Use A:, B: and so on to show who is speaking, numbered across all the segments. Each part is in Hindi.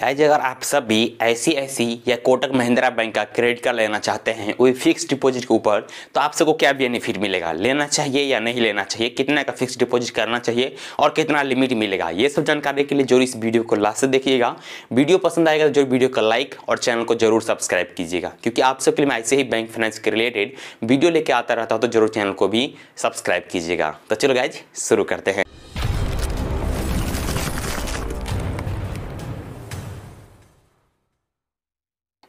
A: गाइज अगर आप सब भी ऐसी ऐसी या कोटक महिंद्रा बैंक का क्रेडिट कार्ड लेना चाहते हैं वही फिक्स डिपॉजिट के ऊपर तो आप सबको क्या बेनिफिट मिलेगा लेना चाहिए या नहीं लेना चाहिए कितना का फिक्स डिपॉजिट करना चाहिए और कितना लिमिट मिलेगा ये सब जानकारी के लिए जरूर इस वीडियो को लास्ट से देखिएगा वीडियो पसंद आएगा तो जरूर वीडियो का लाइक और चैनल को जरूर सब्सक्राइब कीजिएगा क्योंकि आप सबके लिए मैं ऐसे ही बैंक फाइनेंस के रिलेटेड वीडियो लेके आता रहता हूँ तो जरूर चैनल को भी सब्सक्राइब कीजिएगा तो चलो गाइज शुरू करते हैं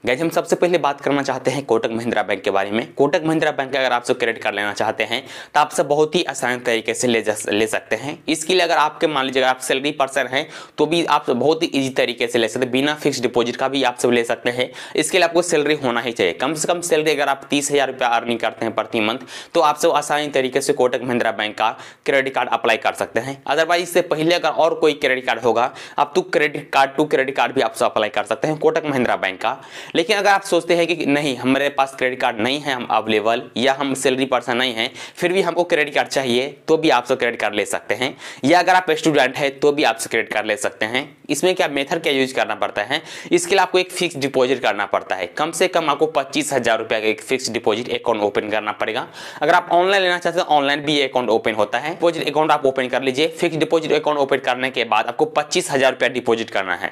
A: गैज हम सबसे पहले बात करना चाहते हैं कोटक महिंद्रा बैंक के बारे में कोटक महिंद्रा बैंक अगर आपसे क्रेडिट कार्ड लेना चाहते हैं तो आपसे बहुत ही आसान तरीके से ले जा ले सकते हैं इसके लिए अगर आपके मान लीजिए आप सैलरी पर्सन हैं तो भी आप बहुत ही ईजी तरीके से ले सकते हैं बिना फिक्स डिपोजिट का भी आप सब ले सकते हैं इसके लिए आपको सैलरी होना ही चाहिए कम से कम सैलरी अगर आप तीस हज़ार रुपया अर्निंग करते हैं प्रति मंथ तो आप सब आसानी तरीके से कोटक महिंद्रा बैंक का क्रेडिट कार्ड अप्लाई कर सकते हैं अदरवाइज इससे पहले अगर और कोई क्रेडिट कार्ड होगा आप तो credit card to credit card भी आपसे अप्लाई कर सकते हैं कोटक महिंद्रा बैंक का लेकिन अगर आप सोचते हैं कि नहीं हमारे पास क्रेडिट कार्ड नहीं है हम अवेलेबल या हम सैलरी पर्सन नहीं है फिर भी हमको क्रेडिट कार्ड चाहिए तो भी आपसे क्रेडिट कार्ड ले सकते हैं या अगर आप स्टूडेंट है तो भी आपसे क्रेडिट कार्ड ले सकते हैं इसमें क्या मेथड क्या यूज करना पड़ता है इसके लिए आपको एक फिक्स डिपॉजिट करना पड़ता है कम से कम आपको पच्चीस हज़ार रुपया का एक फिक्स डिपॉजिट अकाउंट ओपन करना पड़ेगा अगर आप ऑनलाइन लेना चाहते हैं ऑनलाइन भी अकाउंट ओपन होता है डिपॉजिट अकाउंट आप ओपन कर लीजिए फिक्स डिपॉजिट अकाउंट ओपन करने के बाद आपको पच्चीस हज़ार रुपया डिपॉजिट करना है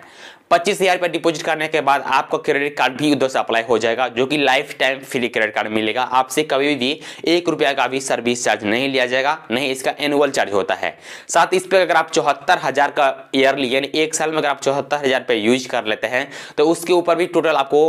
A: पच्चीस हज़ार रुपया डिपॉजिट करने के बाद आपका क्रेडिट कार्ड कार्ड भी उधर से अप्लाई हो जाएगा जो कि lifetime free credit card मिलेगा आपसे कभी भी एक रुपया का भी सर्विस चार्ज नहीं लिया जाएगा नहीं इसका एनुअल चार्ज होता है साथ इस पर अगर आप चौहत्तर हजार का ईयरली यानी एक साल में अगर आप चौहत्तर हजार रुपये यूज कर लेते हैं तो उसके ऊपर भी टोटल आपको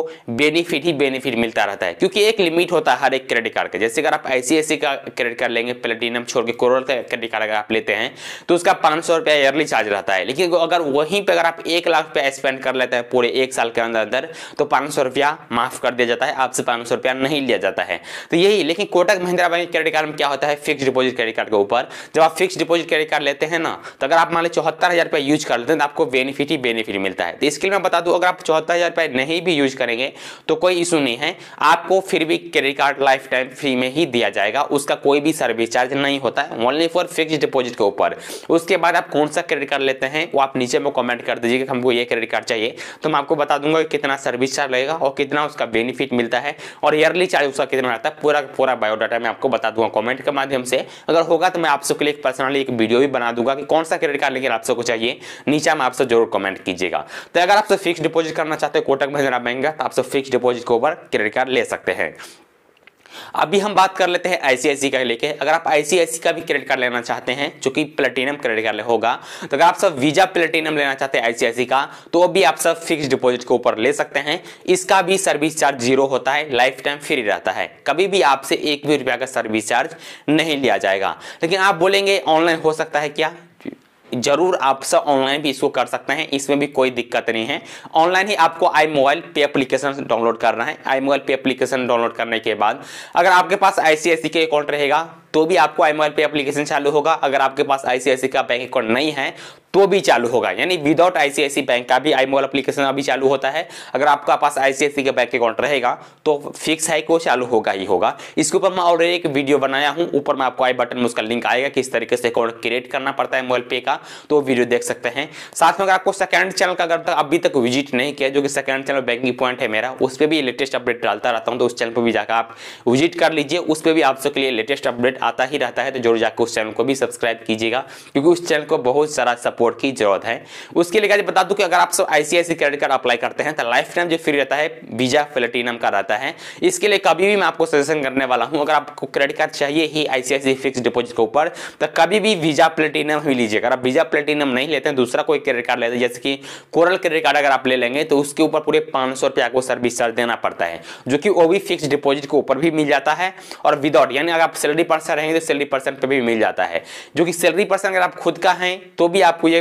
A: बेनिफिट ही बेनिफिट मिलता रहता है क्योंकि एक लिमिट होता है हर एक क्रेडिट कार्ड का जैसे अगर आप आई का क्रेडिट कार्ड लेंगे प्लेटिनम छोड़ के करोड़ का क्रेडिट कार्ड अगर आप लेते हैं तो उसका पांच सौ रुपया ईयरली चार्ज रहता है लेकिन अगर वहीं पर अगर आप एक लाख रुपया स्पेंड कर लेते हैं पूरे एक साल के अंदर अंदर तो पांच सौ रुपया माफ कर दिया जाता है आपसे पाँच सौ रुपया नहीं लिया जाता है तो यही लेकिन Kotak Mahindra bank credit card में क्या होता है फिक्स डिपोजिट क्रेडिट कार्ड के ऊपर जब आप फिक्स डिपोजिट क्रेडिट कार्ड लेते हैं ना तो अगर आप मान लो चौहत्तर हज़ार रुपया यूज कर लेते हैं तो आपको बेनिफिट ही बेनिफिट मिलता है तो इसके लिए मैं बता दूँ अगर आप चौहत्तर हज़ार रुपया नहीं भी यूज करेंगे तो कोई इशू नहीं है आपको फिर भी credit card lifetime free में ही दिया जाएगा उसका कोई भी सर्विस चार्ज नहीं होता है ओनली फॉर फिक्स डिपोजिट के ऊपर उसके बाद आप कौन सा क्रेडिट कार्ड लेते हैं वो आप नीचे में कॉमेंट कर दीजिए कि हमको ये क्रेडिट कार्ड चाहिए तो मैं आपको बता दूंगा कितना सर्विस चार्ज लगेगा और कितना उसका बेनिफिट मिलता है और ईयरली चार्ज उसका कितना रहता है पूरा पूरा बायोडाटा मैं आपको बता दूंगा कॉमेंट के माध्यम से अगर होगा तो मैं आप सबके लिए पर्सनली एक वीडियो भी बना दूंगा कि कौन सा क्रेडिट कार्ड लेकर आप सबको चाहिए नीचे में आपसे जरूर कमेंट कीजिएगा तो अगर आप सब फिक्स डिपोजिट करना चाहते हो कोटक महिंद्रा बैंक का तो आप सब फिक्स डिपोजिट के ऊपर क्रेडिट कार्ड ले सकते हैं अभी हम बात कर लेते हैं आईसीआईसी का लेके अगर आप आईसीआईसी का भी क्रेडिट कार्ड लेना चाहते हैं जो कि प्लेटिनम क्रेडिट कार्ड होगा तो अगर आप सब वीजा प्लेटिनम लेना चाहते हैं आईसीआईसी का तो अभी आप सब फिक्स डिपॉजिट के ऊपर ले सकते हैं इसका भी सर्विस चार्ज जीरो होता है लाइफ टाइम फ्री रहता है कभी भी आपसे एक भी रुपया का सर्विस चार्ज नहीं लिया जाएगा लेकिन आप बोलेंगे ऑनलाइन हो सकता है क्या जरूर आप सब ऑनलाइन भी इसको कर सकते हैं इसमें भी कोई दिक्कत नहीं है ऑनलाइन ही आपको iMobile pay application download करना है iMobile pay application download करने के बाद अगर आपके पास आई के अकाउंट रहेगा तो भी आपको आई मोबाइल पे एप्लीकेशन चालू होगा अगर आपके पास आईसीआईसी का बैंक अकाउंट नहीं है तो भी चालू होगा यानी विदाउट आईसीआईसी बैंक का भी आई मोबाइल एप्लीकेशन अभी चालू होता है अगर आपका पास आईसीआईसी का बैंक अकाउंट रहेगा तो फिक्स है कि वो चालू होगा ही होगा इसके ऊपर मैं ऑलरेडी एक वीडियो बनाया हूँ ऊपर में आपको आई बटन में उसका लिंक आएगा किस तरीके से अकाउंट क्रिएट करना पड़ता है मोबाइल पे का तो वीडियो देख सकते हैं साथ में अगर आपको सेकंड चैनल का अगर अभी तक विजिट नहीं किया जो कि सेकंड चैनल बैंकिंग पॉइंट है मेरा उस पर भी लेटेस्ट अपडेट डालता रहता हूँ तो उस चैनल पर भी जाकर आप विजिट कर लीजिए उस पर भी आपके लिए लेटेस्ट अपडेट आता ही रहता है तो जरूर जाकर उस चैनल को भी सब्सक्राइब कीजिएगा क्योंकि उस चैनल को बहुत सारा सपोर्ट की जरूरत है उसके लिए बता दूं कि अगर आप सब आईसीआईसी क्रेडिट कार्ड अप्लाई करते हैं तो लाइफ टाइम जो फ्री रहता है वीजा प्लेटिनम का रहता है इसके लिए कभी भी मैं आपको सजेशन करने वाला हूँ अगर आपको क्रेडिट कार्ड चाहिए ही आईसीआईसी फिक्स डिपोजिट के ऊपर तो कभी भी वीजा प्लेटिनम ही लीजिए अगर आप वीजा प्लेटिनम नहीं लेते हैं दूसरा कोई क्रेडिट कार्ड लेते हैं जैसे कि कोरल क्रेडिट कार्ड अगर आप ले लेंगे तो उसके ऊपर पूरे पांच सौ आपको सर्विस चार्ज देना पड़ता है जो कि वो भी फिक्स डिपोजिट के ऊपर भी मिल जाता है और विदाउट यानी अगर आप सैलरी पर्सन रहेंगे तो सैलरी पर्सन पर भी मिल जाता है जो कि सैलरी पर्सन अगर आप खुद का हैं तो भी आपको ये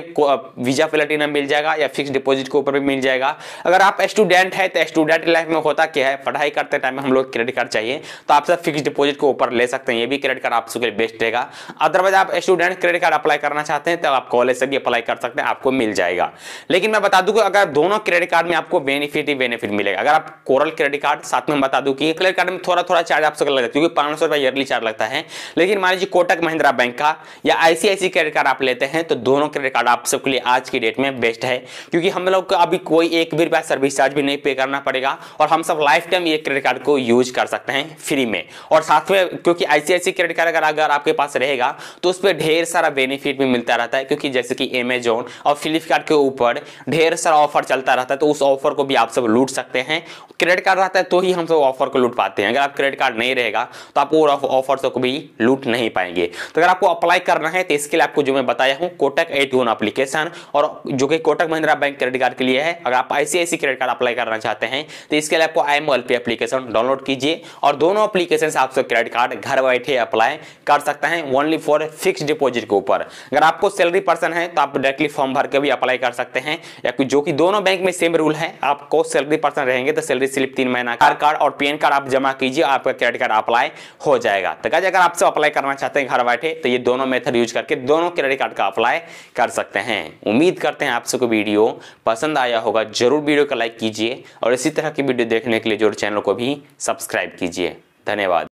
A: वीजा प्लेटिनम मिल जाएगा या फिक्स डिपोजिट के ऊपर भी मिल जाएगा अगर आप स्टूडेंट है तो स्टूडेंट लाइफ में होता क्या है पढ़ाई करते टाइम हम लोग क्रेडिट कार्ड चाहिए तो आप सब फिक्स डिपोजिट के ऊपर ले सकते हैं ये भी क्रेडिट कार्ड आपके लिए बेस्ट रहेगा अदरवाइज आप स्टूडेंट क्रेडिट कार्ड अप्लाई करना चाहते हैं तो आप कॉलेज से भी अप्लाई कर सकते हैं आपको मिल जाएगा लेकिन मैं बता दूं कि अगर दोनों क्रेडिट कार्ड में आपको बेनिफिट ही बेनिफिट मिलेगा अगर आप कोरल क्रेडिट कार्ड साथ में बता दूं कि क्रेडिट कार्ड में थोड़ा थोड़ा चार्ज आपसे लगता है क्योंकि पांच सौ रुपया ईयरली चार्ज लगता है लेकिन मान लीजिए कोटक महिंद्रा बैंक का या आईसीआईसी क्रेडिट कार्ड आप लेते हैं तो दोनों क्रेडिट कार्ड आप सबके लिए आज की डेट में बेस्ट है क्योंकि हम लोग को अभी कोई एक भी रुपया सर्विस चार्ज भी नहीं पे करना पड़ेगा और हम सब लाइफ टाइम ये क्रेडिट कार्ड को यूज कर सकते हैं फ्री में और साथ में क्योंकि आईसीआईसी क्रेडिट कार्ड अगर अगर आपके पास रहेगा तो उस पर ढेर सारा बेनिफिट भी मिलता रहता है क्योंकि जैसे कि एमेजोन और फ्लिपकार्ट के ऊपर ढेर सारा ऑफर चलता रहता है तो उस ऑफर को भी आप सब लूट सकते हैं क्रेडिट कार्ड रहता है तो ही हम सब ऑफर को लूट पाते हैं अगर आप क्रेडिट कार्ड नहीं रहेगा तो आप ऑफर को भी लूट नहीं पाएंगे तो अगर आपको अप्लाई करना है तो इसके लिए आपको जो मैं बताया हूँ कोटक एट वन अप्लीकेशन और जो कि Kotak Mahindra bank credit card के लिए है अगर आप आईसीआईसी क्रेडिट कार्ड अप्लाई करना चाहते हैं तो इसके लिए आपको आई एम एप्लीकेशन डाउनलोड कीजिए और दोनों अप्लीकेशन से आपसे क्रेडिट कार्ड घर बैठे अप्लाई कर सकते हैं ओनली फॉर फिक्स डिपोजिट के ऊपर अगर आपको सैलरी पर्सन है तो आप डायरेक्टली फॉर्म भर के भी अप्लाई कर सकते हैं या जो कि दोनों बैंक में सेम रूल है आपको सैलरी पर्सन रहेंगे तो सैलरी स्लिप तीन महीना कार्ड और पेन कार्ड आप जमा कीजिए आपका क्रेडिट कार्ड अप्लाई हो जाएगा तो अगर आप से अप्लाई करना चाहते हैं घर बैठे तो ये दोनों मेथड यूज करके दोनों क्रेडिट कार्ड का अप्लाई कर सकते हैं उम्मीद करते हैं आप सबको वीडियो पसंद आया होगा जरूर वीडियो को लाइक कीजिए और इसी तरह की वीडियो देखने के लिए जरूर चैनल को भी सब्सक्राइब कीजिए धन्यवाद